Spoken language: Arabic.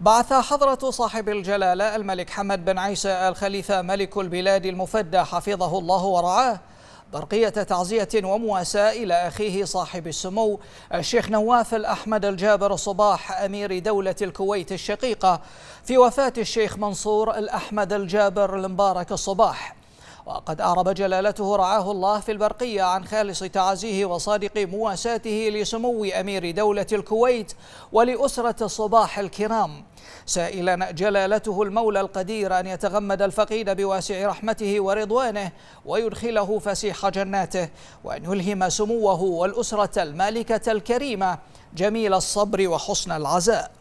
بعث حضرة صاحب الجلالة الملك حمد بن عيسى الخليفة ملك البلاد المفدى حفظه الله ورعاه برقية تعزية ومواساة إلى أخيه صاحب السمو الشيخ نواف الأحمد الجابر صباح أمير دولة الكويت الشقيقة في وفاة الشيخ منصور الأحمد الجابر المبارك الصباح وقد أعرب جلالته رعاه الله في البرقية عن خالص تعازيه وصادق مواساته لسمو أمير دولة الكويت ولأسرة صباح الكرام سائلا جلالته المولى القدير أن يتغمد الفقيد بواسع رحمته ورضوانه ويدخله فسيح جناته وأن يلهم سموه والأسرة المالكة الكريمة جميل الصبر وحسن العزاء